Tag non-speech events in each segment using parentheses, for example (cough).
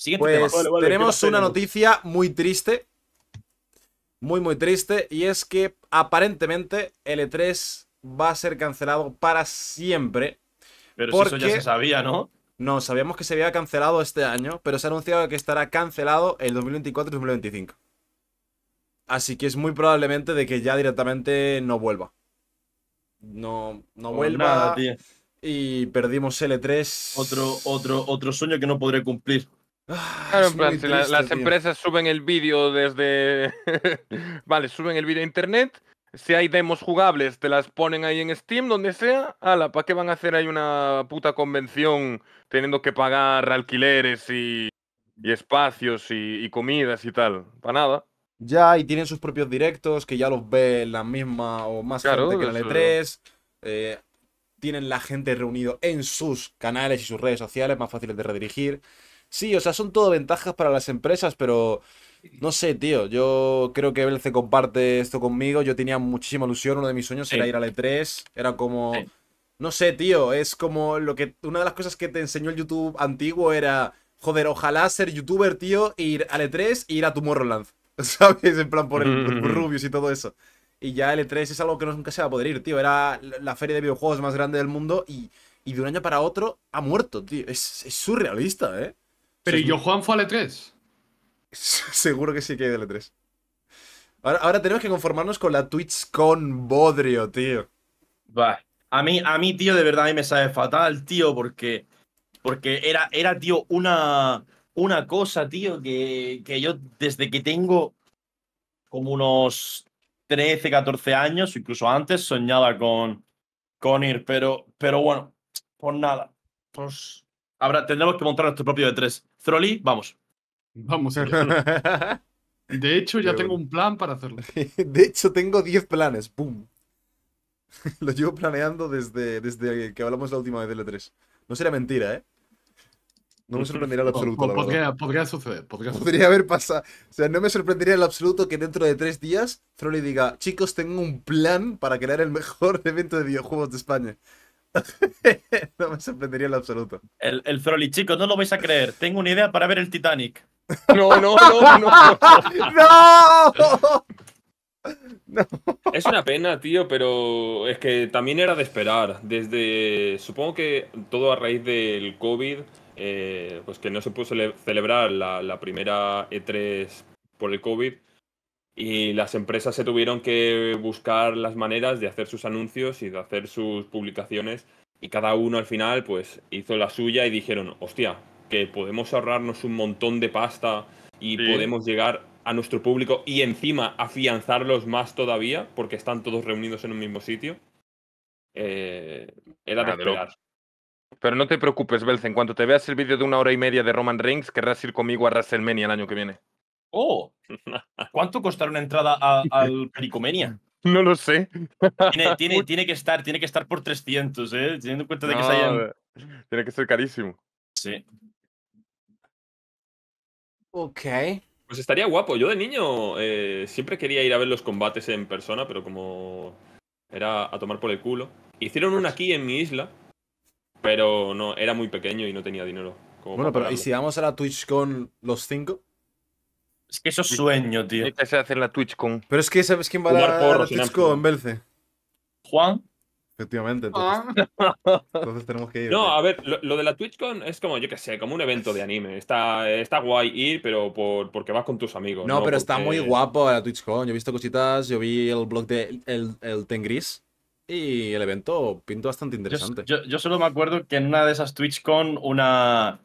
Siguiente pues tenemos una noticia muy triste. Muy, muy triste. Y es que aparentemente L3 e va a ser cancelado para siempre. Pero eso ya se sabía, ¿no? No, sabíamos que se había cancelado este año, pero se ha anunciado que estará cancelado el 2024 y 2025. Así que es muy probablemente de que ya directamente no vuelva. No, no pues vuelva. Y perdimos L3. E otro, otro, otro sueño que no podré cumplir. Ah, las empresas suben el vídeo desde. (laughs) vale, suben el vídeo a internet. Si hay demos jugables, te las ponen ahí en Steam, donde sea. Ala, ¿para qué van a hacer ahí una puta convención teniendo que pagar alquileres y, y espacios y, comidas y tal? Para nada. Ya, y tienen sus propios directos que ya los ve la misma o más claro, gente que la L3. Eh, tienen la gente reunido en sus canales y sus redes sociales, más fáciles de redirigir. Sí, o sea, son todo ventajas para las empresas, pero no sé, tío. Yo creo que Belce comparte esto conmigo. Yo tenía muchísima ilusión. Uno de mis sueños era ir al E3. Era como. No sé, tío. Es como lo que. Una de las cosas que te enseñó el YouTube antiguo era. Joder, ojalá ser youtuber, tío, ir al E3 e ir a e tu e Tomorrowland. (laughs) ¿Sabes? En plan por el mm. Rubius y todo eso. Y ya el E3 es algo que nunca se va a poder ir, tío. Era la feria de videojuegos más grande del mundo y, y de un año para otro ha muerto, tío. Es, es surrealista, ¿eh? Pero ¿y yo Juan fue a 3 e (laughs) Seguro que sí que hay de 3 e Ahora, tenemos que conformarnos con la Twitch con Bodrio, tío. Va. A mí, a mí, tío, de verdad a mí me sabe fatal, tío, porque. Porque era, era tío, una. Una cosa, tío, que, yo desde que tengo como unos 13, 14 años, incluso antes, soñaba con, con ir. Pero, pero bueno, pues nada. Pues. tendremos que montar nuestro propio de 3 Trolli, vamos. Vamos. (laughs) de hecho, ya tengo un plan para hacerlo. (laughs) De hecho, tengo 10 planes. pum. (laughs) Lo llevo planeando desde, desde que hablamos la última vez del E3. No será mentira, ¿eh? No me sorprendería en absoluto. podría, podría, suceder, podría, podría haber pasado. O sea, no me sorprendería en absoluto que dentro de tres días Trolli diga: Chicos, tengo un plan para crear el mejor evento de videojuegos de España. (laughs) no me sorprendería en absoluto. El, el Froli, chicos, no lo vais a creer. Tengo una idea para ver el Titanic. No, no, no, no. (laughs) ¡No! No. Es una pena, tío, pero es que también era de esperar. Desde, supongo que todo a raíz del COVID, eh, pues que no se pudo celebrar la, la primera E3 por el COVID, y las empresas se tuvieron que buscar las maneras de hacer sus anuncios y de hacer sus publicaciones y cada uno al final pues hizo la suya y dijeron, hostia, que podemos ahorrarnos un montón de pasta y podemos llegar a nuestro público y encima afianzarlos más todavía porque están todos reunidos en un mismo sitio. Eh, era de esperar. Pero no te preocupes, Belce, en cuanto te veas el vídeo de una hora y media de Roman Reigns, querrás ir conmigo a WrestleMania el año que viene. Oh, ¿cuánto costará una entrada al Pericomenia? (laughs) No lo sé. (laughs) Tiene, que estar, tiene que estar por 300, ¿eh? Teniendo en cuenta de que se hayan... Eh, tiene que ser carísimo. Sí. Ok. Pues estaría guapo. Yo de niño eh, siempre quería ir a ver los combates en persona, pero como era a tomar por el culo. Hicieron una aquí en mi isla, pero no, era muy pequeño y no tenía dinero. bueno, pero ¿y si vamos a la Twitch con los cinco? Es que eso es sueño, tío. se hace la TwitchCon. Pero es que ¿sabes quién va a la, por TwitchCon en Belce? Juan. Efectivamente, ah. entonces, (laughs) entonces, tenemos que ir. No, a ver, lo, de la TwitchCon es como, yo qué sé, como un evento de anime. Está, está guay ir, pero porque vas con tus amigos. No, pero está muy guapo la TwitchCon. Yo he visto cositas, yo vi el blog de el, el Tengris y el evento pintó bastante interesante. yo, solo me acuerdo que en una de esas TwitchCon una,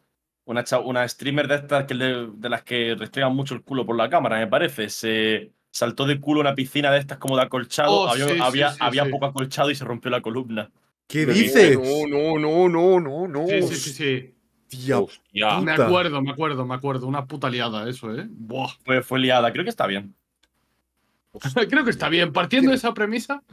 una, streamer de estas que de las que restregan mucho el culo por la cámara, me parece. Se saltó de culo una piscina de estas como de acolchado. Oh, había, había, poco acolchado y se rompió la columna. ¿Qué dices? No, no, no, no, no, Sí, sí, sí, sí. me acuerdo, me acuerdo, me acuerdo. Una puta liada eso, ¿eh? Buah. Fue, fue liada, creo que está bien. (laughs) Creo que está bien. Partiendo de esa premisa.